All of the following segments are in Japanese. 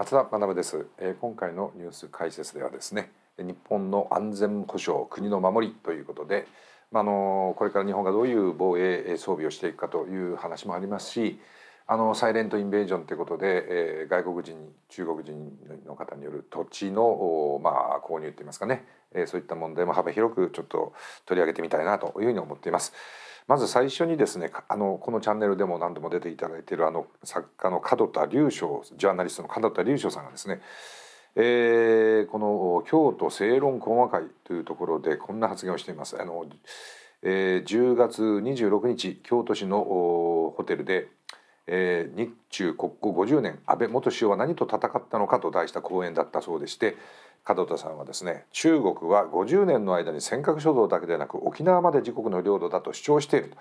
松田学です、え今回のニュース解説ではですね日本の安全保障国の守りということで、まあのこれから日本がどういう防衛装備をしていくかという話もありますしあのサイレントインベージョンということで、え外国人中国人の方による土地の、まあ、購入といいますかね、えそういった問題も幅広くちょっと取り上げてみたいなというふうに思っています。まず最初にですねあのこのチャンネルでも何度も出ていただいているあの作家の門田隆翔ジャーナリストの門田隆翔さんがですね、えー、この京都正論講和会というところでこんな発言をしています。あのえー、10月26日京都市のホテルで、えー、日中国交50年安倍元首相は何と戦ったのかと題した講演だったそうでして門田さんはですね中国は50年の間に尖閣諸島だけでなく沖縄まで自国の領土だと主張していると。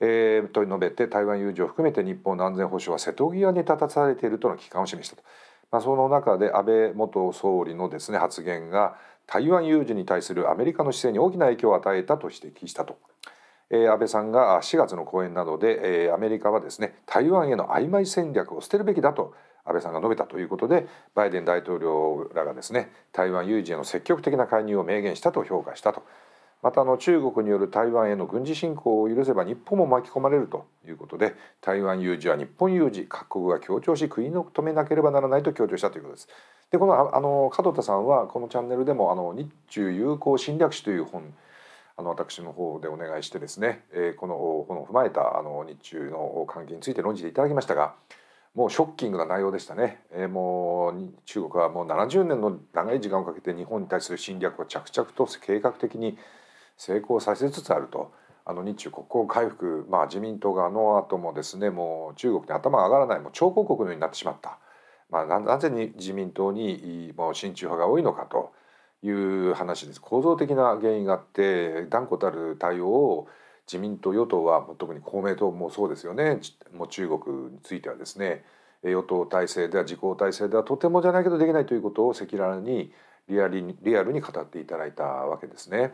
えー、と述べて台湾有事を含めて日本の安全保障は瀬戸際に立たされているとの危機感を示したと、まあ、その中で安倍元総理のですね発言が台湾有事に対するアメリカの姿勢に大きな影響を与えたと指摘したと、え安倍さんが4月の講演などで、えアメリカはですね台湾への曖昧戦略を捨てるべきだと安倍さんが述べたということでバイデン大統領らがですね台湾有事への積極的な介入を明言したと評価したとまたあの中国による台湾への軍事侵攻を許せば日本も巻き込まれるということで台湾有事は日本有事各国が協調し国の止めなければならないと強調したということです。でこのあの門田さんはこのチャンネルでもあの日中友好侵略史という本あの私の方でお願いしてですね、えー、この本を踏まえたあの日中の関係について論じていただきましたがもうショッキングな内容でしたね、えー、もう中国はもう70年の長い時間をかけて日本に対する侵略を着々と計画的に成功させつつあるとあの日中国交回復、まあ、自民党があの後もですねもう中国に頭が上がらないもう超広告のようになってしまった、まあ、なぜに自民党にもう親中派が多いのかという話です構造的な原因があって断固たる対応を自民党与党は特に公明党もそうですよねもう中国についてはですね与党体制では自公体制ではとてもじゃないけどできないということを赤裸々にリアリリアルに語っていただいたわけですね。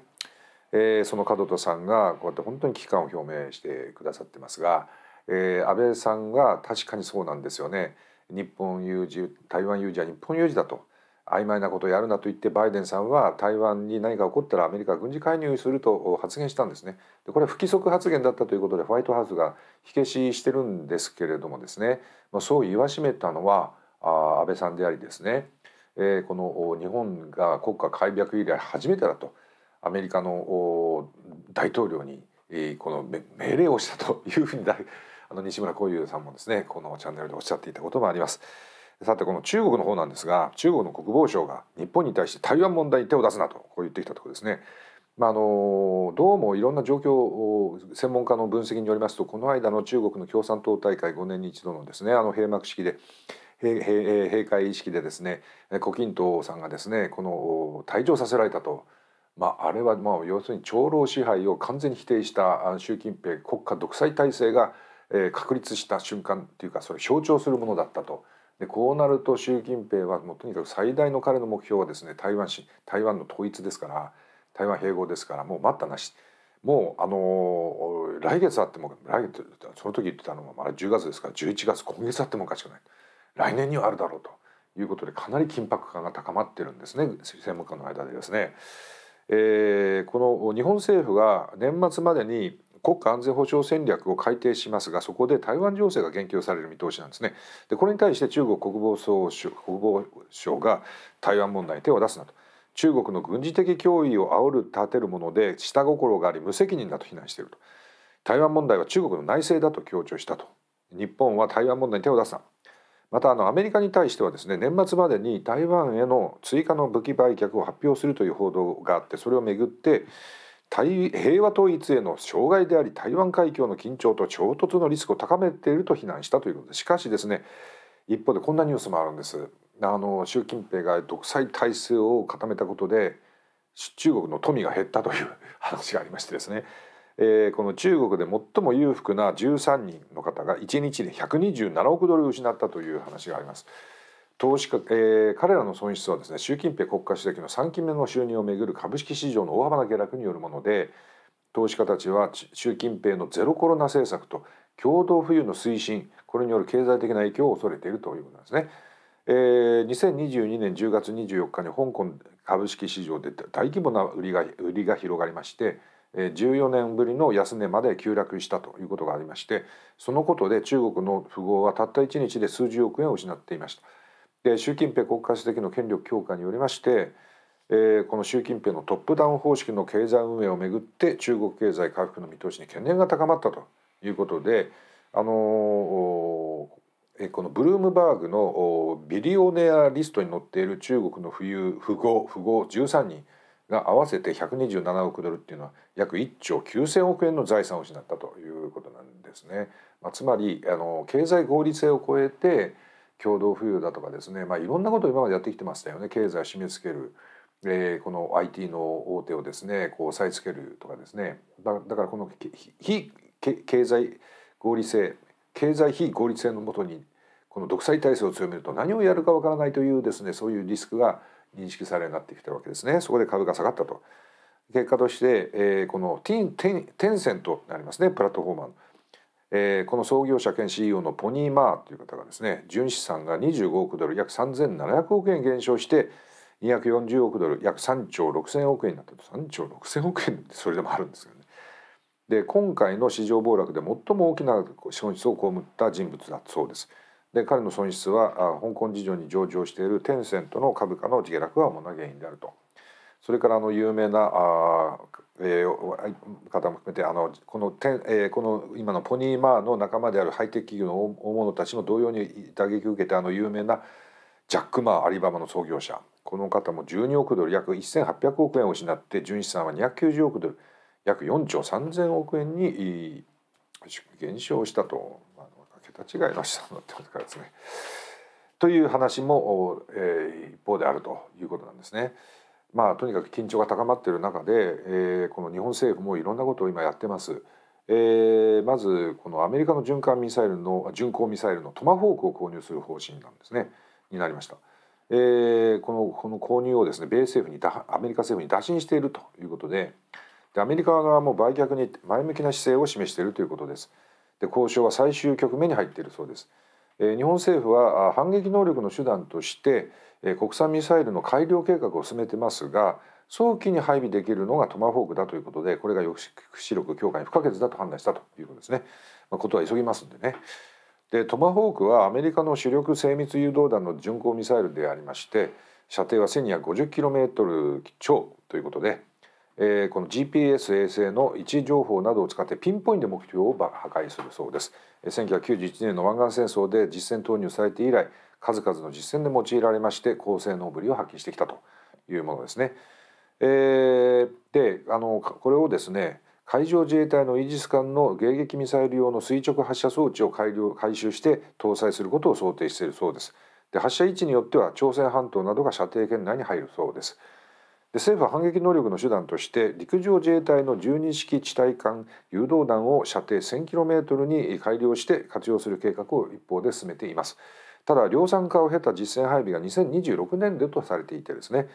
えー、その門田さんがこうやって本当に危機感を表明してくださってますが、えー、安倍さんが確かにそうなんですよね。日本有事台湾有事は日本有事だと曖昧なことをやるなと言ってバイデンさんは台湾に何か起こったらアメリカは軍事介入すると発言したんですねでこれは不規則発言だったということでホワイトハウスが火消ししてるんですけれどもですね、まあ、そう言わしめたのはあ安倍さんでありですね、えー、この日本が国家開闢以来初めてだとアメリカの大統領に、えー、この命令をしたというふうにあの西村幸雄さんもですねこのチャンネルでおっしゃっていたこともあります。さてこの中国の方なんですが中国の国防省が日本に対して台湾問題に手を出すなとこう言ってきたところですね。まあ、あのどうもいろんな状況を専門家の分析によりますとこの間の中国の共産党大会5年に一度のですねあの閉幕式で閉会式でですね胡錦涛さんがですねこの退場させられたと、まあ、あれはまあ要するに長老支配を完全に否定した習近平国家独裁体制が確立した瞬間というかそれを象徴するものだったと。でこうなると習近平はもうとにかく最大の彼の目標はですね台湾し台湾の統一ですから台湾併合ですからもう待ったなしもうあの来月あっても来月その時言ってたのはまだ10月ですから11月今月あってもおかしくない来年にはあるだろうということでかなり緊迫感が高まってるんですね専門家の間でですね。えー、この日本政府が年末までに国家安全保障戦略を改定しますがそこで台湾情勢が言及される見通しなんですね。でこれに対して中国国防総省国防省が台湾問題に手を出すなと中国の軍事的脅威を煽る立てるもので下心があり無責任だと非難していると台湾問題は中国の内政だと強調したと日本は台湾問題に手を出すなまたあのアメリカに対してはですね年末までに台湾への追加の武器売却を発表するという報道があってそれをめぐって平和統一への障害であり台湾海峡の緊張と衝突のリスクを高めていると非難したということでしかしですね一方でこんなニュースもあるんです。あの習近平が独裁体制を固めたことで中国の富が減ったという 話がありましてですね、えー、この中国で最も裕福な13人の方が1日で127億ドルを失ったという話があります。投資家、えー、彼らの損失はですね習近平国家主席の3期目の就任をめぐる株式市場の大幅な下落によるもので投資家たちは習近平のゼロコロナ政策と共同富裕の推進これによる経済的な影響を恐れているということなんですね。えー、2022年10月24日に香港株式市場で大規模な売りが売りが広がりまして14年ぶりの安値まで急落したということがありましてそのことで中国の富豪はたった1日で数十億円を失っていました。で習近平国家主席の権力強化によりまして、えー、この習近平のトップダウン方式の経済運営をめぐって中国経済回復の見通しに懸念が高まったということで、あのー、このブルームバーグのビリオネアリストに載っている中国の富裕富豪富豪13人が合わせて127億ドルっていうのは約1兆9,000億円の財産を失ったということなんですね。まあ、つまりあの経済合理性を超えて共同富裕だとかですね、まあ、いろんなことを今までやってきてましたよね経済を締め付ける、えー、この IT の大手をですねこう押さえつけるとかですねだからこの非経済合理性経済非合理性のもとにこの独裁体制を強めると何をやるかわからないというですねそういうリスクが認識されるようになってきてるわけですねそこで株が下がったと結果として、えー、このティンテンテンセントありますねプラットフォーマーえー、この創業者兼 CEO のポニー・マーという方がですね純資産が25億ドル約3700億円減少して240億ドル約3兆6,000億円になったと3兆6,000億円ってそれでもあるんですけどね。で今回の市場暴落で最も大きな損失を被った人物だそうです。で彼の損失は香港事情に上場しているテンセントの株価の下落が主な原因であると。それからあの有名なあえー、方も含めてあのこのてん、えー、この今のポニーマーの仲間であるハイテク企業の大物たちも同様に打撃を受けてあの有名なジャック・マーアリババの創業者この方も12億ドル約1800億円を失って純資産は290億ドル約4兆3000億円に減少したと、桁違いの資産になってますからですね。という話も、えー、一方であるということなんですね。まあ、とにかく緊張が高まっている中で、えー、この日本政府もいろんなことを今やってます。えー、まずこのアメリカの巡航ミサイルの巡航ミサイルのトマホークを購入する方針なんですねになりました。えー、このこの購入をですね米政府にアメリカ政府に打診しているということででアメリカ側も売却に前向きな姿勢を示しているということです。で交渉は最終局面に入っているそうです。日本政府は反撃能力の手段として国産ミサイルの改良計画を進めてますが早期に配備できるのがトマホークだということでこれが抑止力強化に不可欠だと判断したということですね。まあ、ことは急ぎますんでね。でトマホークはアメリカの主力精密誘導弾の巡航ミサイルでありまして射程は 1,250km 超ということでえー、この GPS 衛星の位置情報などを使ってピンポイントで目標を破壊するそうです1991年の湾岸戦争で実戦投入されて以来数々の実戦で用いられまして高性能ぶりを発揮してきたというものですね。えー、であのこれをですね海上自衛隊のイージス艦の迎撃ミサイル用の垂直発射装置を改良回収して搭載することを想定しているそうです。で発射位置によっては朝鮮半島などが射程圏内に入るそうです。で政府は反撃能力の手段として陸上自衛隊の12式地対艦誘導弾を射程 1000km に改良して活用する計画を一方で進めていますただ量産化を経た実戦配備が2026年度とされていてですね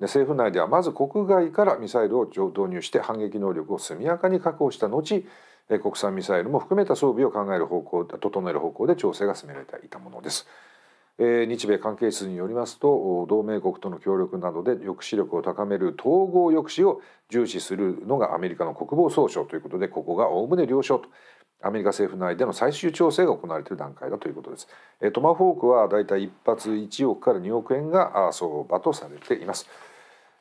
政府内ではまず国外からミサイルを導入して反撃能力を速やかに確保した後国産ミサイルも含めた装備を考える方向整える方向で調整が進められていたものです。日米関係室によりますと同盟国との協力などで抑止力を高める統合抑止を重視するのがアメリカの国防総省ということでここがおおむね了承とアメリカ政府内での最終調整が行われている段階だということです。トマホークはだいたい1発1億から2億円が相場とされています。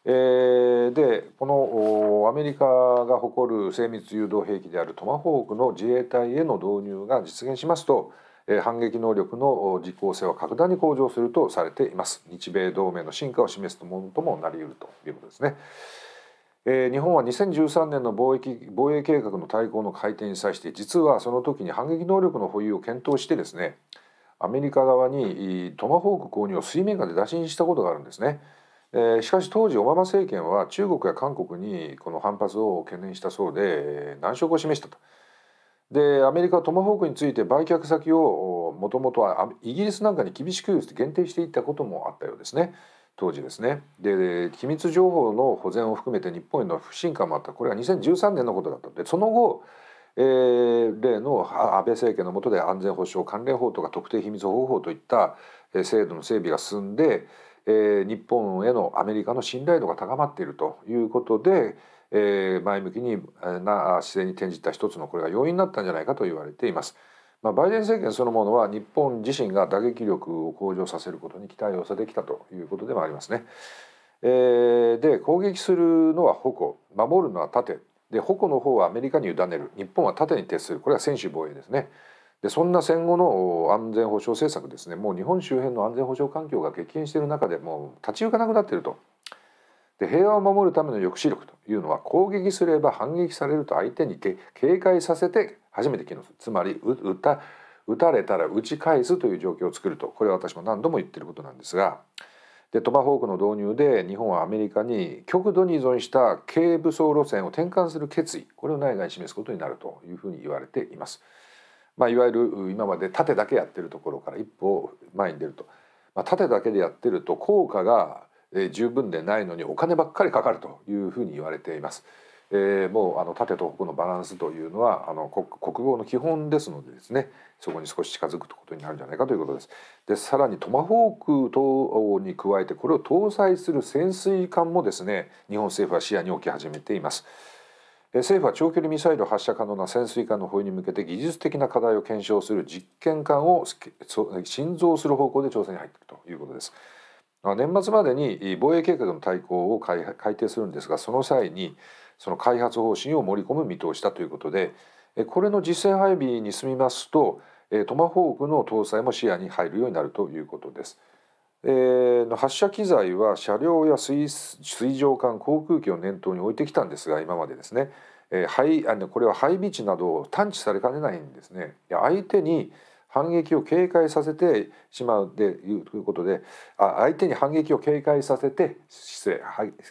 えー、でこのアメリカが誇る精密誘導兵器であるトマホークの自衛隊への導入が実現しますと反撃能力の実効性は格段に向上するとされています日米同盟の進化を示すものともなり得るということですね。日本は2013年の貿易防衛計画の大綱の改定に際して実はその時に反撃能力の保有を検討してですねアメリカ側にトマホーク購入を水面下で打診したことがあるんですね。しかし当時オバマ政権は中国や韓国にこの反発を懸念したそうで難色を示したと。でアメリカはトマホークについて売却先をもともとはイギリスなんかに厳しく限定していったこともあったようですね当時ですねで機密情報の保全を含めて日本への不信感もあったこれが2013年のことだったのでその後、えー、例の安倍政権の下で安全保障関連法とか特定秘密保護法といった制度の整備が進んで、えー、日本へのアメリカの信頼度が高まっているということでえー、前向きにな姿勢に転じた一つのこれが要因になったんじゃないかと言われています。まあ、バイデン政権そのものは日本自身が打撃力を向上させることに期待を寄せてきたということでもありますね。えー、で攻撃するのは矛守るのは盾で矛の方はアメリカに委ねる日本は盾に徹するこれは専守防衛ですね。でそんな戦後の安全保障政策ですねもう日本周辺の安全保障環境が激変している中でもう立ち行かなくなっているとで平和を守るための抑止力というのは攻撃すれば反撃されると相手に警戒させて初めて機能するつまり撃た撃たれたら撃ち返すという状況を作るとこれは私も何度も言ってることなんですがでトマホークの導入で日本はアメリカに極度に依存した軽武装路線を転換する決意これを内外に示すことになるというふうに言われています。まあ、いわゆる今まで盾だけやってるところから一歩前に出ると、まあ、盾だけでやってると効果がえ十分でないのにお金ばっかりかかるというふうに言われています。えー、もうあの縦と横のバランスというのはあの国語の基本ですのでですねそこに少し近づくことになるんじゃないかということです。でさらにトマホーク等に加えてこれを搭載する潜水艦もですね日本政府は視野に置き始めています。政府は長距離ミサイル発射可能な潜水艦の保有に向けて技術的な課題を検証する実験艦を新造する方向で調整に入っていくということです。年末までに防衛計画の大綱を改定するんですがその際にその開発方針を盛り込む見通しだということでこれの実戦配備に進みますとトマホークの搭載も視野に入るようになるということです。え発射機材は車両や水上艦航空機を念頭に置いてきたんですが今までですね、えこれは配備地などを探知されかねないんですね。相手に反撃を警戒させてしまうでうということであ相手に反撃を警戒させて失礼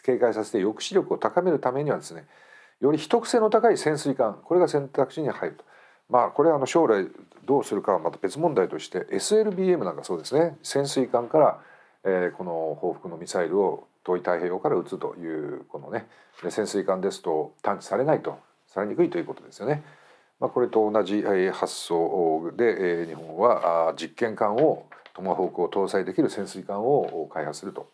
警戒させて抑止力を高めるためにはですねより秘匿性の高い潜水艦これが選択肢に入ると。まあこれはあの将来どうするかはまた別問題として SLBM なんかそうですね潜水艦から、えこの報復のミサイルを遠い太平洋から撃つというこのね潜水艦ですと探知されないとされにくいということですよね。まあ、これと同じ発想で日本は実験艦をトマホークを搭載できる潜水艦を開発すると。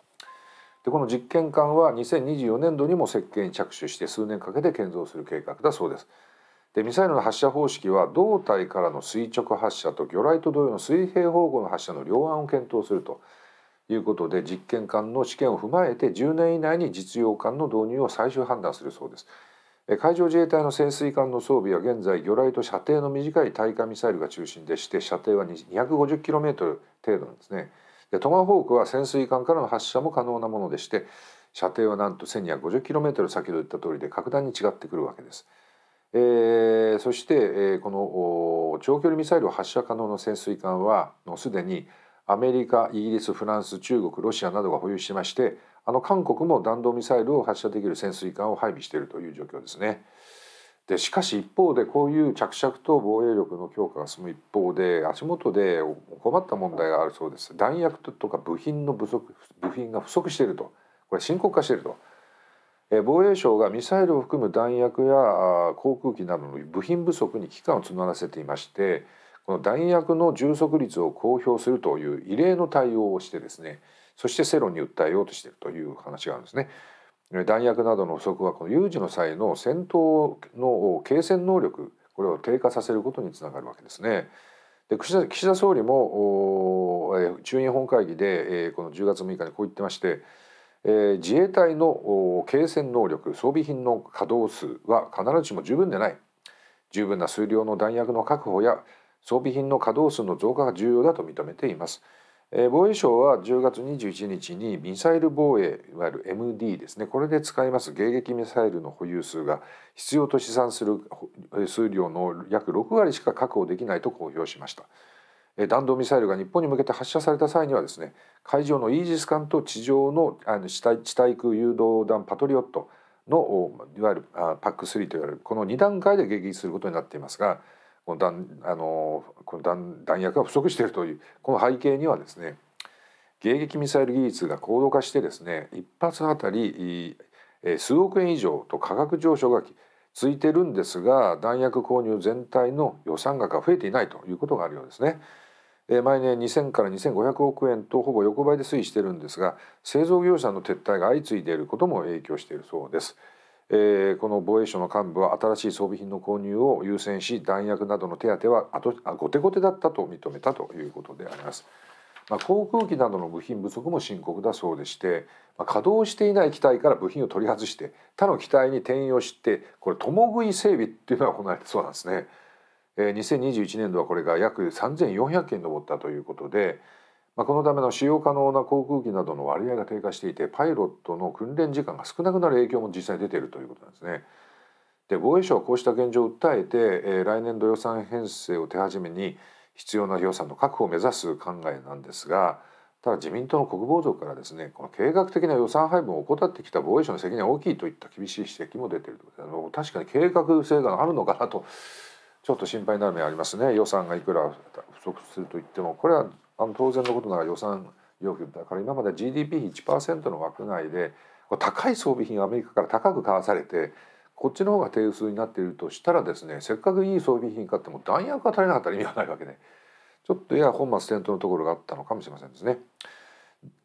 でこの実験艦は2024年度にも設計に着手して数年かけて建造する計画だそうです。でミサイルの発射方式は胴体からの垂直発射と魚雷と同様の水平方向の発射の両案を検討するということで実験艦の試験を踏まえて10年以内に実用艦の導入を最終判断するそうです。海上自衛隊の潜水艦の装備は現在魚雷と射程の短い対艦ミサイルが中心でして射程は 250km 程度なんですねでトマホークは潜水艦からの発射も可能なものでして射程はなんと 1250km 先ほど言った通りで格段に違ってくるわけです。えー、そして、えー、この長距離ミサイルを発射可能な潜水艦はすでにアメリカイギリスフランス中国ロシアなどが保有してましてあの韓国も弾道ミサイルを発射できる潜水艦を配備しているという状況ですね。でしかし一方でこういう着々と防衛力の強化が進む一方で足元で困った問題があるそうです弾薬とか部品の不足部品が不足しているとこれ深刻化しているとえ防衛省がミサイルを含む弾薬や航空機などの部品不足に危機感を募らせていましてこの弾薬の充足率を公表するという異例の対応をしてですねそして世論に訴えようとしているという話があるんですね。弾薬などの不足はこの有事の際の戦闘の継戦能力これを低下させることにつながるわけですね。で岸田総理も中院本会議でこの10月6日にこう言ってまして自衛隊の継戦能力装備品の稼働数は必ずしも十分でない十分な数量の弾薬の確保や装備品の稼働数の増加が重要だと認めています。防衛省は10月21日にミサイル防衛いわゆる MD ですねこれで使います迎撃ミサイルの保有数が必要と試算する数量の約6割しか確保できないと公表しました弾道ミサイルが日本に向けて発射された際にはですね海上のイージス艦と地上の地対空誘導弾パトリオットのいわゆる PAC3 といわれるこの2段階で迎撃することになっていますがこの弾あのこの弾弾薬が不足しているというこの背景にはですね迎撃ミサイル技術が高度化してですね一発あたり数億円以上と価格上昇がついてるんですが弾薬購入全体の予算額が増えていないということがあるようですね。毎年2000から2500億円とほぼ横ばいで推移しているんですが製造業者の撤退が相次いでいることも影響しているそうです。えー、この防衛省の幹部は新しい装備品の購入を優先し弾薬などの手当はあ後手後手だったと認めたということであります。まあ、航空機などの部品不足も深刻だそうでして、まあ、稼働していない機体から部品を取り外して他の機体に転用してこれ共食い整備っていうのが行われてそうなんですね。えー、2021年度はこれが約3400件に上ったということで、まあ、このための使用可能な航空機などの割合が低下していてパイロットの訓練時間が少なくなる影響も実際出ているということなんですね。で防衛省はこうした現状を訴えて、えー、来年度予算編成を手始めに必要な予算の確保を目指す考えなんですがただ自民党の国防族からですねこの計画的な予算配分を怠ってきた防衛省の責任は大きいといった厳しい指摘も出ているということでの確かに計画性があるのかなとちょっと心配になる面ありますね予算がいくら不足するといってもこれはあの当然のことながら予算要求だから今まで GDP1% の枠内で高い装備品をアメリカから高く買わされてこっちの方が低数になっているとしたらですねせっかくいい装備品買っても弾薬が足りなかったら意味がないわけで、ね、ちょっとや本末転倒のところがあったのかもしれませんですね。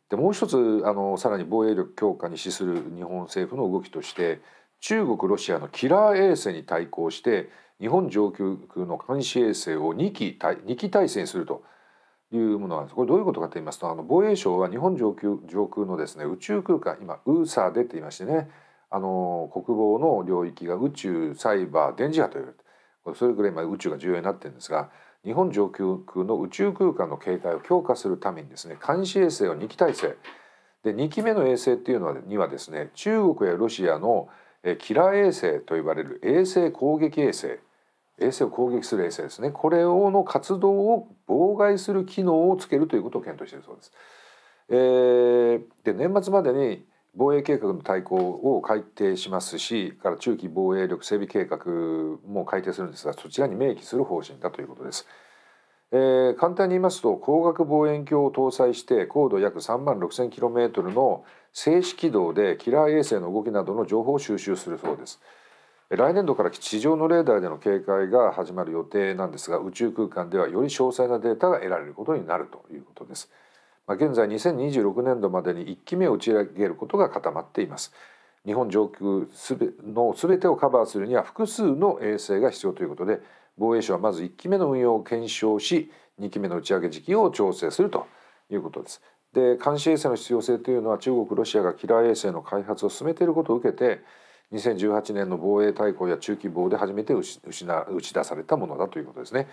でもう一つあのさらに防衛力強化に資する日本政府の動きとして中国ロシアのキラー衛星に対抗して日本上空の監視衛星を2機 ,2 機体制にするというものがんですこれどういうことかと言いますとあの防衛省は日本上空上空のですね宇宙空間今ウーサーでって言いましてねあの国防の領域が宇宙サイバー電磁波というそれぐらい今宇宙が重要になってるんですが日本上空の宇宙空間の形態を強化するためにですね監視衛星を2機体制で2機目の衛星っていうのはにはですね中国やロシアのキラー衛星と呼ばれる衛星攻撃衛星衛星を攻撃する衛星ですねこれをの活動を妨害する機能をつけるということを検討しているそうです。えー、で年末までに防衛計画の大綱を改定しますしから中期防衛力整備計画も改定するんですがそちらに明記する方針だということです。えー、簡単に言いますと光学望遠鏡を搭載して高度約3万 6,000km の静止軌道でキラー衛星の動きなどの情報を収集するそうです。来年度から地上のレーダーでの警戒が始まる予定なんですが宇宙空間ではより詳細なデータが得られることになるということです。まあ、現在2026年度までに1機目を打ち上げることが固まっています。日本上空すべの全てをカバーするには複数の衛星が必要ということで防衛省はまず1機目の運用を検証し2機目の打ち上げ時期を調整するということです。で監視衛星の必要性というのは中国ロシアがキラー衛星の開発を進めていることを受けて2018年の防衛大綱や中期防で初めて打ち出されたものだということですね。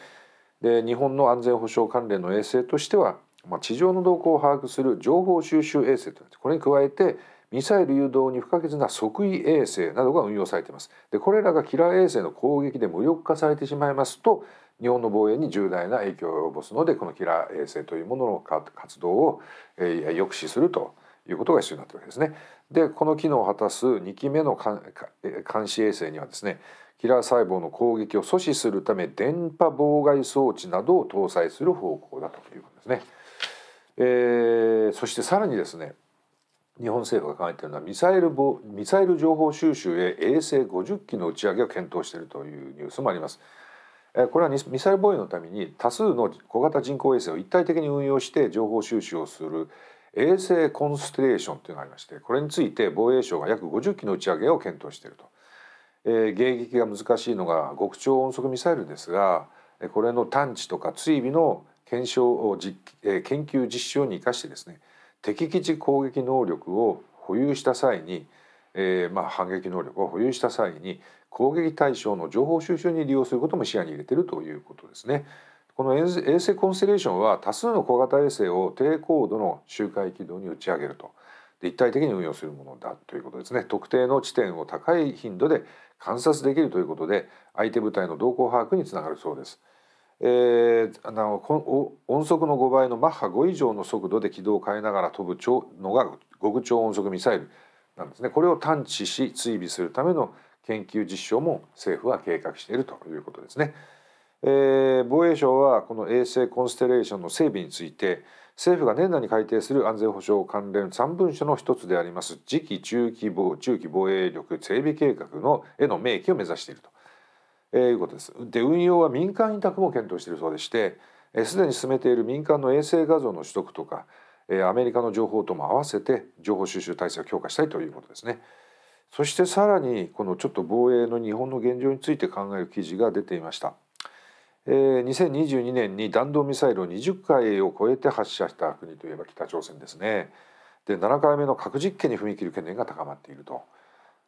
で日本の安全保障関連の衛星としては、まあ、地上の動向を把握する情報収集衛星とこれに加えてミサイル誘導に不可欠な即位衛星などが運用されています。でこれらがキラー衛星の攻撃で無力化されてしまいますと日本の防衛に重大な影響を及ぼすのでこのキラー衛星というものの活動を抑止するということが必要になってるわけですね。でこの機能を果たす2期目の監視衛星にはですねキラー細胞の攻撃を阻止するため電波妨害装置などを搭載する方向だということですね。えー、そしてさらにですね日本政府が考えているのはミサイルミサイル情報収集へ衛星50機の打ち上げを検討しているというニュースもあります。これはミサイル防衛のために多数の小型人工衛星を一体的に運用して情報収集をする衛星コンステレーションというのがありましてこれについて防衛省が約50機の打ち上げを検討していると、えー、迎撃が難しいのが極超音速ミサイルですがこれの探知とか追尾の検証を実、えー、研究実証に生かしてですね敵基地攻撃能力を保有した際に、えー、まあ反撃能力を保有した際に攻撃対象の情報収集に利用することも視野に入れているということですね。この衛星コンステレーションは多数の小型衛星を低高度の周回軌道に打ち上げると一体的に運用するものだということですね特定の地点を高い頻度で観察できるということで相手部隊の動向把握につながるそうです。えー、あの音速の5倍のマッハ5以上の速度で軌道を変えながら飛ぶ超のが極超音速ミサイルなんですねこれを探知し追尾するための研究実証も政府は計画しているということですね。えー、防衛省はこの衛星コンステレーションの整備について政府が年内に改定する安全保障関連3文書の一つであります次期中期防中期防衛力整備計画のへの明記を目指していると、えー、いうことです。で運用は民間委託も検討しているそうでしてすで、えー、に進めている民間の衛星画像の取得とか、えー、アメリカの情報とも合わせて情報収集体制を強化したいということですね。そしてさらにこのちょっと防衛の日本の現状について考える記事が出ていました。えー、2022年に弾道ミサイルを20回を超えて発射した国といえば北朝鮮ですね。で7回目の核実験に踏み切る懸念が高まっていると。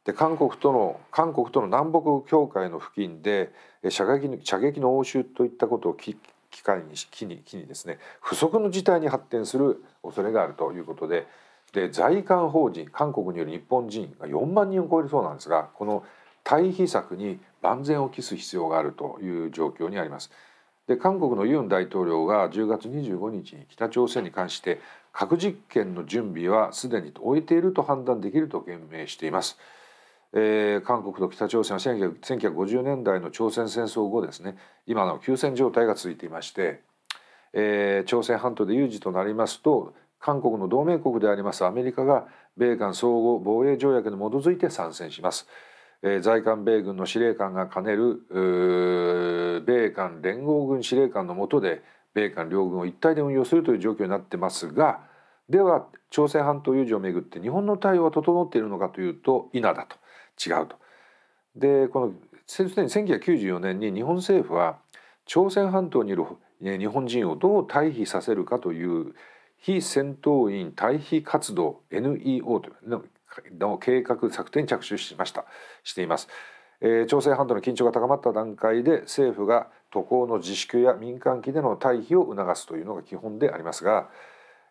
で韓国との韓国との南北境界の付近で射撃の射撃の応酬といったことを機会に機に機にですね不測の事態に発展する恐れがあるということでで在韓邦人韓国による日本人が4万人を超えるそうなんですがこの退避策に万全を期す必要があるという状況にあります。で韓国のユン大統領が10月25日に北朝鮮に関して核実験の準備はすでに終えていると判断できると言明しています。えー、韓国と北朝鮮は1950年代の朝鮮戦争後ですね今の休戦状態が続いていまして、えー、朝鮮半島で有事となりますと韓国の同盟国でありますアメリカが米韓総合防衛条約に基づいて参戦します。在韓米軍の司令官が兼ねる米韓連合軍司令官の下で米韓両軍を一体で運用するという状況になってますがでは朝鮮半島有事をめぐって日本の対応は整っているのかというと否だと違うと。でこの既に1994年に日本政府は朝鮮半島にいる日本人をどう退避させるかという非戦闘員退避活動 NEO というの計画策定に着手しましたしています、えー、朝鮮半島の緊張が高まった段階で政府が渡航の自粛や民間機での退避を促すというのが基本でありますが、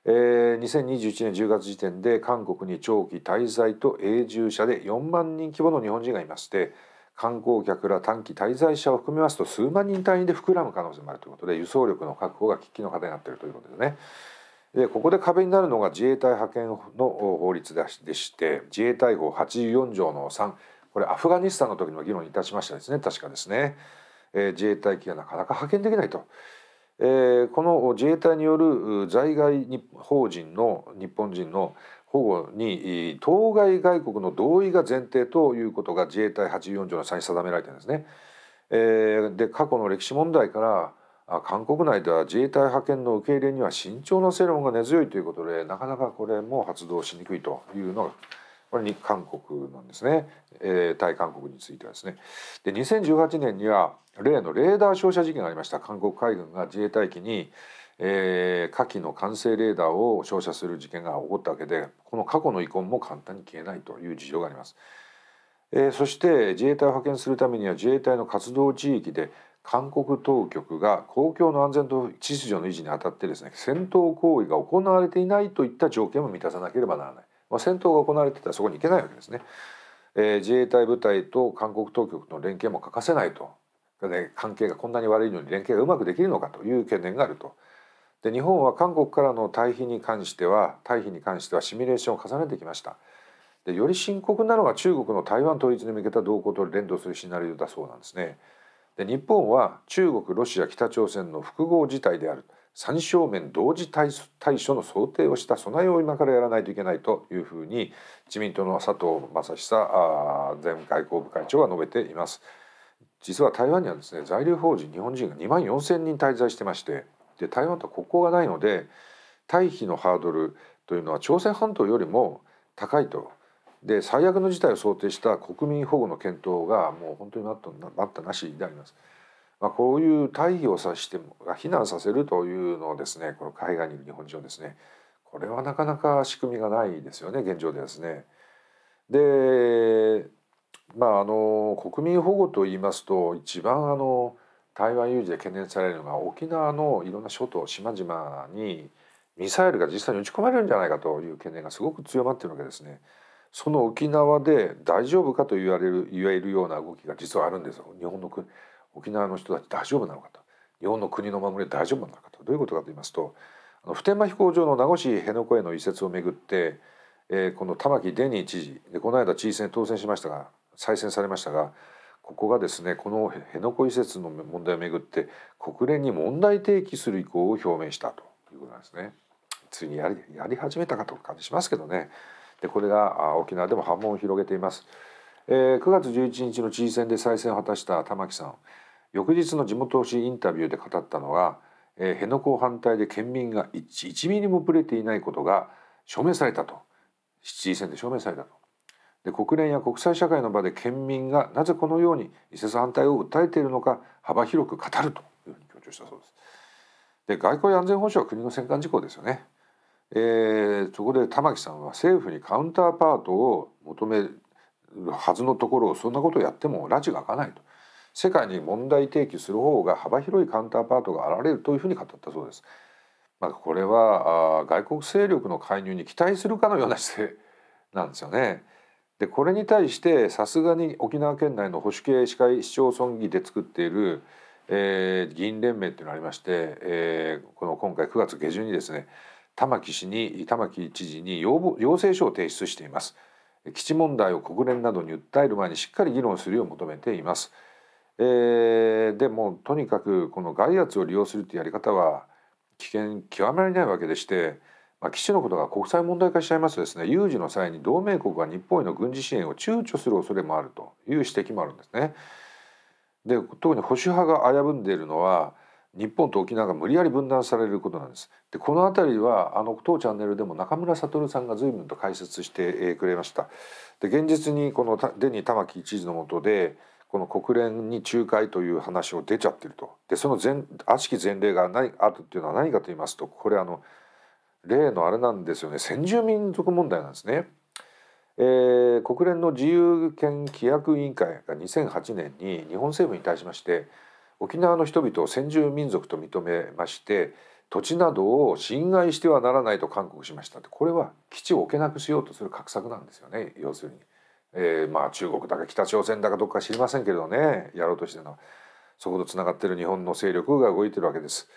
えー、2021年10月時点で韓国に長期滞在と永住者で4万人規模の日本人がいまして観光客ら短期滞在者を含めますと数万人単位で膨らむ可能性もあるということで輸送力の確保が喫緊の課題になっているということですね。でここで壁になるのが自衛隊派遣の法律でして自衛隊法84条の3これアフガニスタンの時の議論にいたしましたですね確かですね、えー、自衛隊機がなかなか派遣できないと、えー、この自衛隊による在外邦人の日本人の保護に当該外国の同意が前提ということが自衛隊84条の3に定められてるんですね。えー、で過去の歴史問題から韓国内では自衛隊派遣の受け入れには慎重な世論が根強いということでなかなかこれも発動しにくいというのがこれに韓国なんですね、えー、対韓国についてはですねで2018年には例のレーダー照射事件がありました韓国海軍が自衛隊機に、えー、火器の完成レーダーを照射する事件が起こったわけでこの過去の遺恨も簡単に消えないという事情があります。えー、そして自衛隊を派遣するためには自衛隊の活動地域で韓国当局が公共の安全と秩序の維持にあたってですね戦闘行為が行われていないといった条件も満たさなければならない、まあ、戦闘が行われてたらそこに行けないわけですね、えー、自衛隊部隊と韓国当局の連携も欠かせないと、ね、関係がこんなに悪いのに連携がうまくできるのかという懸念があると。で日本は韓国からの退避に関しては退避に関してはシミュレーションを重ねてきましたでより深刻なのが中国の台湾統一に向けた動向と連動するシナリオだそうなんですね。で日本は中国ロシア北朝鮮の複合事態である三正面同時対処の想定をした備えを今からやらないといけないというふうに自民党の佐藤正久前外交部会長は述べています。実は台湾にはですね在留邦人日本人が2万4,000人滞在してましてで台湾とは国交がないので退避のハードルというのは朝鮮半島よりも高いとで最悪の事態を想定した国民保護の検討がもう本当に待ったなしであります。まあ、こういう大義をさしても避難させるというのをですねこの海外にいる日本人をですねこれはなかなか仕組みがないですよね現状でですね。でまああの国民保護といいますと一番あの台湾有事で懸念されるのが沖縄のいろんな諸島島々にミサイルが実際に撃ち込まれるんじゃないかという懸念がすごく強まっているわけですね。その沖縄で大丈夫かと言われる言えるような動きが実はあるんですよ日本の国沖縄の人たち大丈夫なのかと日本の国の守り大丈夫なのかとどういうことかと言いますとあの普天間飛行場の名護市辺野古への移設をめぐって、えー、この玉城デニー知事でこの間知事選当選しましたが再選されましたがここがですねこの辺野古移設の問題をめぐって国連に問題提起する意向を表明したということなんですね。ついにやりやり始めたかと感じしますけどね。でこれが沖縄でも波紋を広げています、えー、9月11日の知事選で再選を果たした玉木さん翌日の地元紙インタビューで語ったのは、えー、辺野古反対で県民が 1, 1ミリもぶれていないことが証明されたと知事選で証明されたとで国連や国際社会の場で県民がなぜこのように移設反対を訴えているのか幅広く語るというふうに強調したそうです。で外交や安全保障は国の戦艦事項ですよね。えー、そこで玉木さんは政府にカウンターパートを求めるはずのところをそんなことをやっても拉致が開かないと世界に問題提起する方が幅広いカウンターパートが現れるというふうに語ったそうです。まあ、これは外国勢力の介入に期待するかのような姿勢なんですよね。でこれに対してさすがに沖縄県内の保守系市会市町村議で作っている、えー、議員連盟っていうのがありまして、えー、この今回9月下旬にですね玉城氏に玉城知事に要要請書を提出しています基地問題を国連などに訴える前にしっかり議論するよう求めています、えー、でもとにかくこの外圧を利用するというやり方は危険極められないわけでして、まあ、基地のことが国際問題化しちゃいますとですね有事の際に同盟国が日本への軍事支援を躊躇する恐れもあるという指摘もあるんですね。で特に保守派が危ぶんでいるのは日本と沖縄が無理やり分断されることなんです。でこの辺りはあの当チャンネルでも中村悟さんが随分と解説してくれました。で現実にこのデニー玉城知事のもとでこの国連に仲介という話を出ちゃってると。でその前悪しき前例があるっていうのは何かと言いますとこれあの例のあれなんですよね先住民族問題なんですね。えー、国連の自由権規約委員会が2008年に日本政府に対しまして沖縄の人々を先住民族と認めまして土地などを侵害してはならないと勧告しましたっこれは基地を置けなくしようとする画策なんですよね要するに、えー、まあ中国だか北朝鮮だかどっか知りませんけれどねやろうとしてのそことつながってる日本の勢力が動いてるわけです。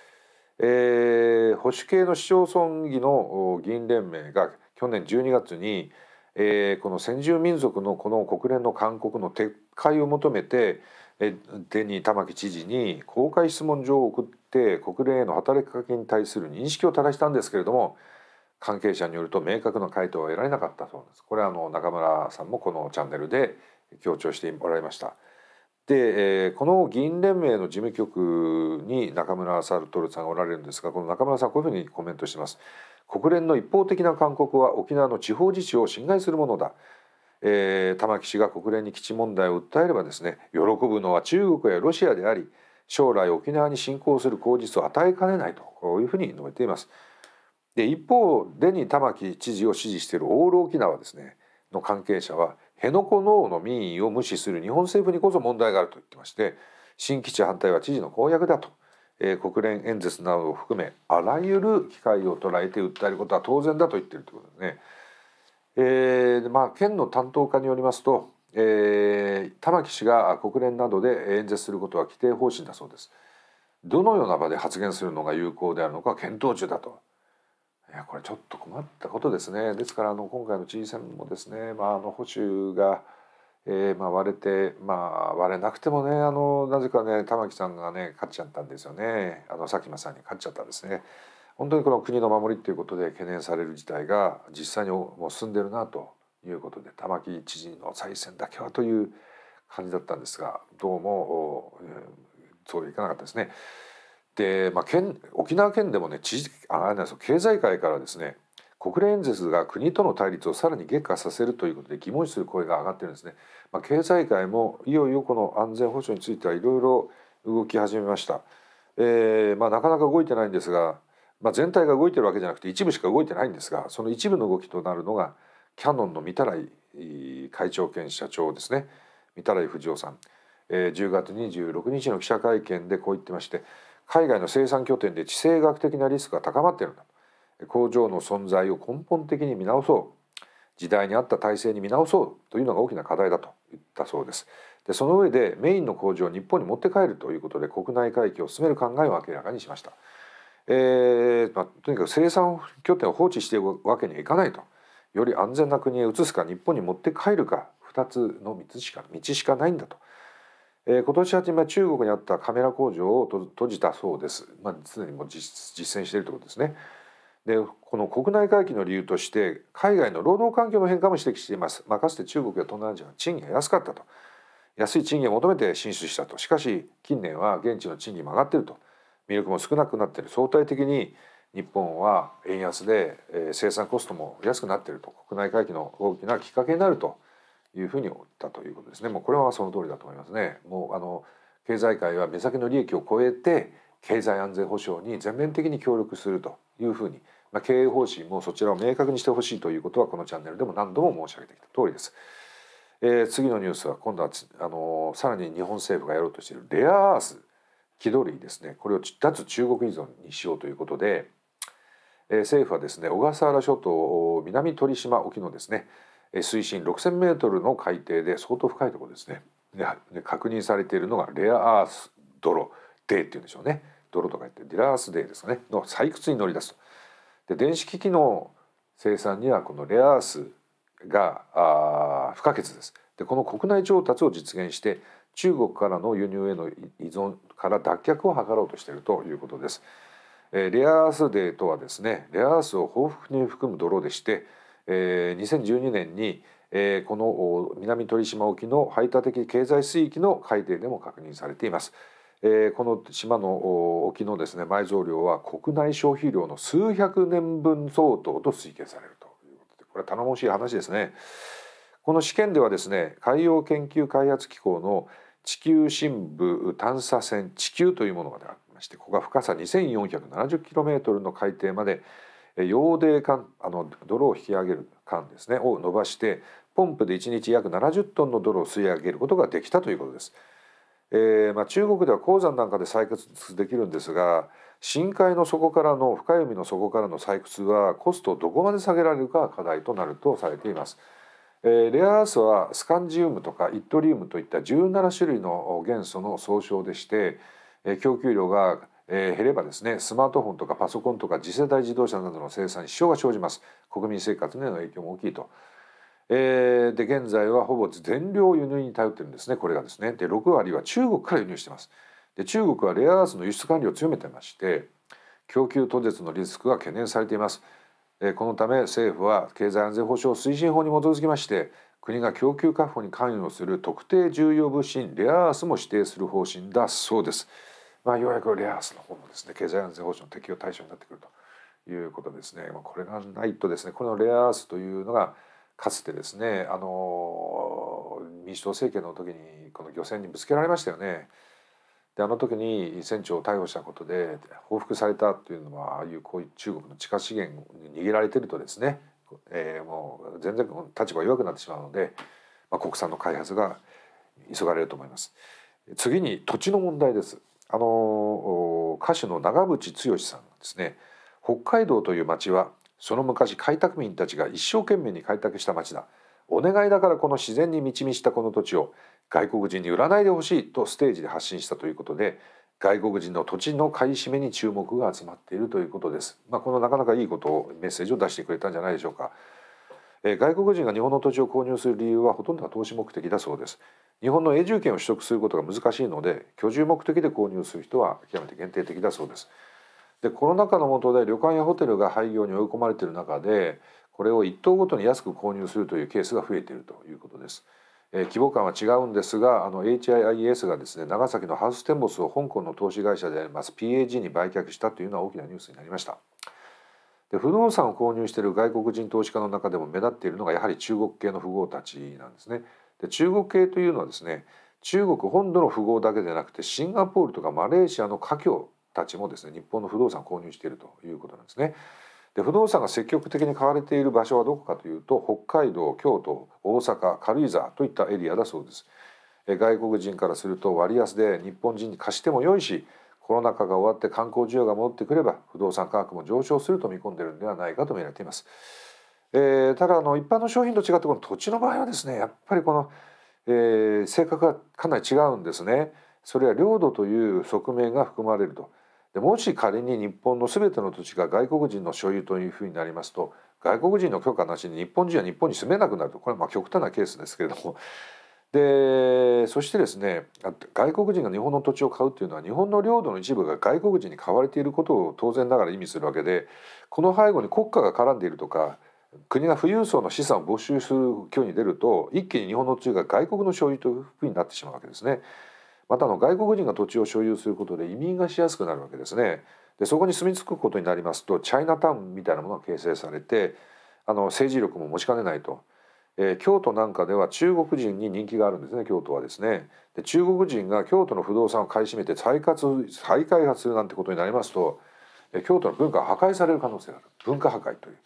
えー、保守系の市町村議の議員連盟が去年12月に、えー、この先住民族のこの国連の勧告の撤回を求めてデニー玉城知事に公開質問状を送って国連への働きかけに対する認識をたらしたんですけれども関係者によると明確な回答は得られなかったそうです。これはあの中村さんもこのチャンネルで強調しておられました。で、えー、この議員連盟の事務局に中村サルトルさんがおられるんですがこの中村さんこういうふうにコメントしてます。国連の一方的な勧告は沖縄の地方自治を侵害するものだ。えー、玉木氏が国連に基地問題を訴えればですね喜ぶのは中国やロシアであり将来沖縄に侵攻する口実を与えかねないとこういうふうに述べています。で一方でに玉城知事を支持しているオール沖縄ですねの関係者は辺野古のの民意を無視する日本政府にこそ問題があると言ってまして新基地反対は知事の公約だと、えー、国連演説などを含めあらゆる機会を捉えて訴えることは当然だと言ってるということですね。えーまあ、県の担当課によりますと、えー、玉木氏が国連などで演説することは規定方針だそうです。どのような場で発言するのが有効であるのか検討中だと。いやこれちょっと困ったことですね。ですからあの今回の知事選もですね、まあ、あの保守が、えーまあ、割れて、まあ、割れなくてもねあのなぜかね玉木さんがね勝っちゃったんですよねあの佐喜真さんに勝っちゃったんですね。本当にこの国の守りということで懸念される事態が実際にもう進んでるなということで玉城知事の再選だけはという感じだったんですがどうも、そういかなかったですね。で、まあ、県沖縄県でもね知事あなんですよ経済界からですね国連演説が国との対立をさらに激化させるということで疑問視する声が上がってるんですね。まあ、経済界もいよいよこの安全保障についてはいろいろ動き始めました。えーまあ、なかなか動いてないんですがまあ、全体が動いてるわけじゃなくて一部しか動いてないんですがその一部の動きとなるのがキヤノンの御手洗会長兼社長ですね御手洗藤夫さん、えー、10月26日の記者会見でこう言ってまして海外の生産拠点で地政学的なリスクが高まっているんだ工場の存在を根本的に見直そう時代に合った体制に見直そうというのが大きな課題だと言ったそうですでその上でメインの工場を日本に持って帰るということで国内回帰を進める考えを明らかにしました。えーまあ、とにかく生産拠点を放置していくわけにはいかないとより安全な国へ移すか日本に持って帰るか2つの道しか道しかないんだと。えー、今年初め中国にあったカメラ工場を閉じたそうです、まあ、常にもう実践しているということですね。でこの国内回帰の理由として海外の労働環境の変化も指摘しています、まあ、かつて中国や東南アジアは賃金が安かったと安い賃金を求めて進出したとしかし近年は現地の賃金も上がっていると魅力も少なくなっている相対的に日本は円安で、えー、生産コストも安くなっていると国内回帰の大きなきっかけになるというふうに思ったということですねもうこれはその通りだと思いますねもうあの経済界は目先の利益を超えて経済安全保障に全面的に協力するというふうに、まあ、経営方針もそちらを明確にしてほしいということはこのチャンネルでも何度も申し上げてきた通りです。えー、次のニュースは今度はあのさらに日本政府がやろうとしているレアアース気取りですねこれを脱中国依存にしようということで、えー、政府はですね小笠原諸島南鳥島沖のですね水深6,000メートルの海底で相当深いところですね確認されているのがレアアース泥デーっていうんでしょうね泥とか言ってディラースデーですかねの採掘に乗り出すで電子機器の生産にはこのレアアースがあ不可欠ですでこの国内調達を実現して中国からの輸入への依存から脱却を図ろうとしているということです。レアアースデーとはですねレアアースを豊富に含む泥でして、えー、2012年に、えー、この南鳥島沖の排他的経済水域の海底でも確認されています。えー、この島の沖のですね埋蔵量は国内消費量の数百年分相当と推計されるということでこれは頼もしい話ですね。この試験ではですね海洋研究開発機構の地球深部探査船地球というものがありましてここが深さ 2470km の海底まで洋泥艦あの泥を引き上げる艦ですねを伸ばしてポンプで1日約70トンの泥を吸い上げることができたということです。えーまあ、中国では鉱山なんかで採掘できるんですが深海の底からの深い海の底からの採掘はコストをどこまで下げられるかが課題となるとされています。えレアアースはスカンジウムとかイットリウムといった17種類の元素の総称でして、え供給量がえ減ればですねスマートフォンとかパソコンとか次世代自動車などの生産に支障が生じます国民生活への影響も大きいと、えで現在はほぼ全量輸入に頼ってるんですねこれがですねで6割は中国から輸入してますで中国はレアアースの輸出管理を強めてまして供給途絶のリスクが懸念されていますこのため政府は経済安全保障推進法に基づきまして国が供給確保に関与する特定重要物資レアアースも指定する方針だそうです。まあ、ようやくレアアースの方もですね経済安全保障の適用対象になってくるということですね。まあ、これがないとですねこのレアアースというのがかつてですねあの民主党政権の時にこの漁船にぶつけられましたよね。であの時に船長を逮捕したことで報復されたというのはああいうこういう中国の地下資源に逃げられてるとですね、えー、もう全然立場が弱くなってしまうので、まあ、国産の開発が急がれると思います。次に土地の問題です。あの歌手の長渕剛さんですね北海道という町はその昔開拓民たちが一生懸命に開拓した町だお願いだからこの自然に満ち満ちたこの土地を外国人に売らないでほしいとステージで発信したということで外国人の土地の買い占めに注目が集まっているということです。まあ、このなかなかいいことをメッセージを出してくれたんじゃないでしょうか。え外国人が日本の土地を購入する理由はほとんどが投資目的だそうです。日本の永住権を取得することが難しいので居住目的で購入する人は極めて限定的だそうです。でコロナ禍の下で旅館やホテルが廃業に追い込まれている中でこれを一棟ごとに安く購入するというケースが増えているということです。えー、規模感は違うんですがあの HIIS がですね長崎のハウステンボスを香港の投資会社であります PAG に売却したというのは大きなニュースになりました。で不動産を購入している外国人投資家の中でも目立っているのがやはり中国系の富豪たちなんですね。で中国系というのはですね中国本土の富豪だけでなくてシンガポールとかマレーシアの華僑たちもですね日本の不動産を購入しているということなんですね。で不動産が積極的に買われている場所はどこかというと北海道京都大阪軽井沢といったエリアだそうです。外国人からすると割安で日本人に貸しても良いしコロナ禍が終わって観光需要が戻ってくれば不動産価格も上昇すると見込んでいるのではないかと見られています。えー、ただあの一般の商品と違ってこの土地の場合はですねやっぱりこの、えー、性格がかなり違うんですね。それは領土という側面が含まれると。でもし仮に日本の全ての土地が外国人の所有というふうになりますと外国人の許可なしに日本人は日本に住めなくなるとこれはま極端なケースですけれども でそしてですね外国人が日本の土地を買うというのは日本の領土の一部が外国人に買われていることを当然ながら意味するわけでこの背後に国家が絡んでいるとか国が富裕層の資産を没収する今日に出ると一気に日本の土地が外国の所有というふうになってしまうわけですね。またの外国人が土地を所有することで移民がしやすくなるわけですね。でそこに住み着くことになりますとチャイナタウンみたいなものが形成されてあの政治力も持ちかねないと、えー、京都なんかでは中国人に人気があるんですね京都はですねで中国人が京都の不動産を買い占めて再活再開発するなんてことになりますと、えー、京都の文化破壊される可能性がある文化破壊という。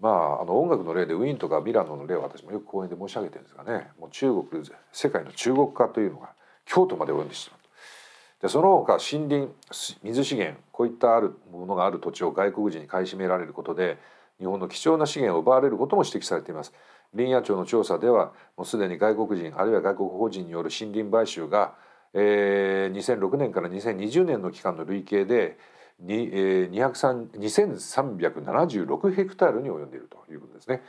まあ、あの音楽の例でウィーンとかミラノの例は私もよく講演で申し上げてるんですがねもう中国世界の中国化というのが京都まで及んでしまうでその他森林水資源こういったあるものがある土地を外国人に買い占められることで日本の貴重な資源を奪われることも指摘されています林野庁の調査ではもうすでに外国人あるいは外国法人による森林買収が、えー、2006年から2020年の期間の累計でに、えー、2376ヘクタールに及んでいるということですね。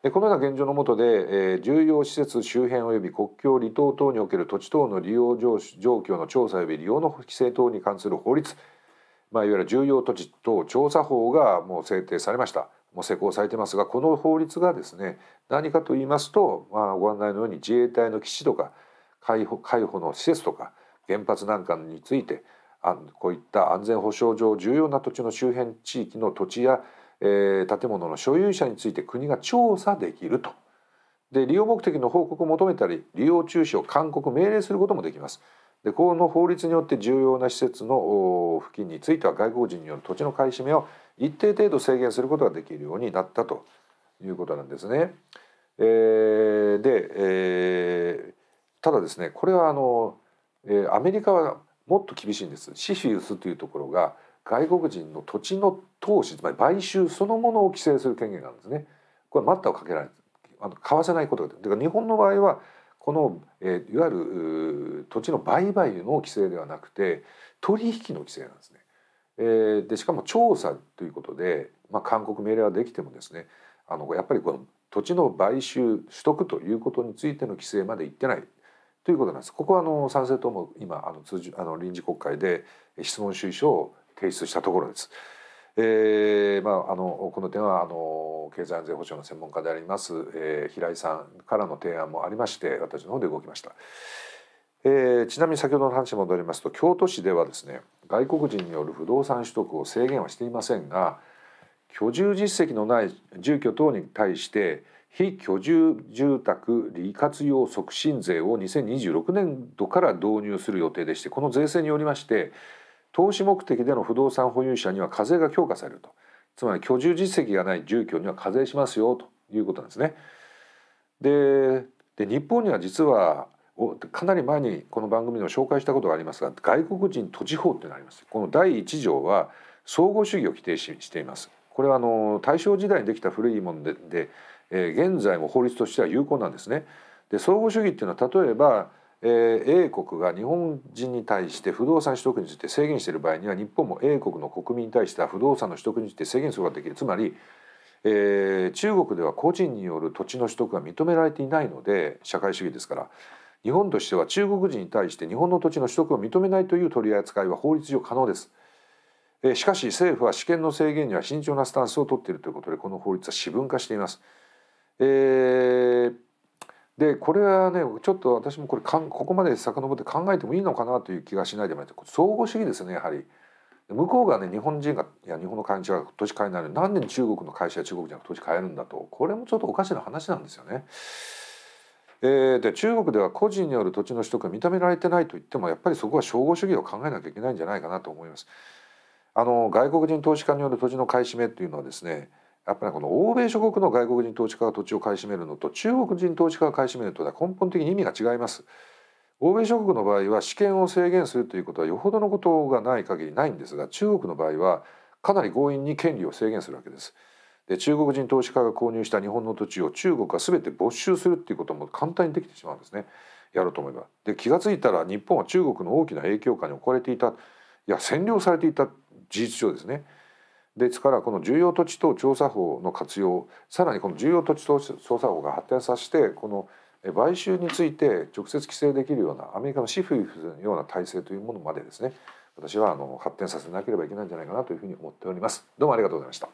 このような現状の下で、重要施設周辺及び国境離島等における土地等の利用状況の調査及び利用の規制等に関する法律、まあ、いわゆる重要土地等調査法がもう制定されましたもう施行されてますがこの法律がですね何かと言いますと、まあ、ご案内のように自衛隊の基地とか海保海保の施設とか原発なんかについてこういった安全保障上重要な土地の周辺地域の土地やえー、建物の所有者について国が調査できると。で利用目的の報告を求めたり利用中止を勧告命令することもできます。でこの法律によって重要な施設の付近については外国人による土地の買い占めを一定程度制限することができるようになったということなんですね。えー、で、えー、ただですねこれはあの、えー、アメリカはもっと厳しいんです。シフィウスというところが外国人の土地の投資つまり買収そのものを規制する権限があるんですね。これ待ったをかけられあの買わせないことがで日本の場合はこの、えー、いわゆる土地の売買の規制ではなくて取引の規制なんですね。えー、でしかも調査ということで、まあ、勧告命令はできてもですねあのやっぱりこの土地の買収取得ということについての規制までいってないということなんです。ここはあの賛成党も今あの通じあの臨時国会で質問主意書を提出したところです。えーまあ、あのこの点はあの経済安全保障の専門家であります、えー、平井さんからの提案もありまして私の方で動きました、えー、ちなみに先ほどの話に戻りますと京都市ではですね外国人による不動産取得を制限はしていませんが居住実績のない住居等に対して非居住住宅利活用促進税を2026年度から導入する予定でしてこの税制によりまして投資目的での不動産保有者には課税が強化されるとつまり居住実績がない住居には課税しますよということなんですね。で日本には実はかなり前にこの番組でも紹介したことがありますが外国人土地法っていうのがあります。この第1条は相互主義を規定ししています。これはあの大正時代にできた古いものでで、えー、現在も法律としては有効なんですね。で相互主義っていうのは例えばえ英国が日本人に対して不動産取得について制限している場合には日本も英国の国民に対しては不動産の取得について制限することができるつまり、えー、中国では個人による土地の取得が認められていないので社会主義ですから日本としては中国人に対して日本の土地の取得を認めないという取り扱いは法律上可能です。えー、しかし政府は試験の制限には慎重なスタンスを取っているということでこの法律は私文化しています。えーでこれはねちょっと私もこれかんここまで遡って考えてもいいのかなという気がしないでもない相互主義ですねやはり。向こうがね日本人がいや日本の会社が都市えないのにな何で中国の会社や中国人が地買えるんだとこれもちょっとおかしな話なんですよね。えー、で中国では個人による土地の取得が認められてないといってもやっぱりそこは相互主義を考えなきゃいけないんじゃないかなと思います。あの外国人投資家による土地の買い占めっていうのはですねやっぱりこの欧米諸国の外国人投資家が土地を買い占めるのと中国人投資家が買い占めるとは根本的に意味が違います。欧米諸国の場合は私権を制限するということはよほどのことがない限りないんですが中国の場合はかなり強引に権利を制限するわけです。で中国人投資家が購入した日本の土地を中国が全て没収するっていうことも簡単にできてしまうんですねやろうと思えば。で気が付いたら日本は中国の大きな影響下に置かれていたいや占領されていた事実上ですね。ですからこの重要土地等調査法の活用さらにこの重要土地等調査法が発展させてこの買収について直接規制できるようなアメリカのシフイのような体制というものまでですね私はあの発展させなければいけないんじゃないかなというふうに思っております。どうもありがとうございました。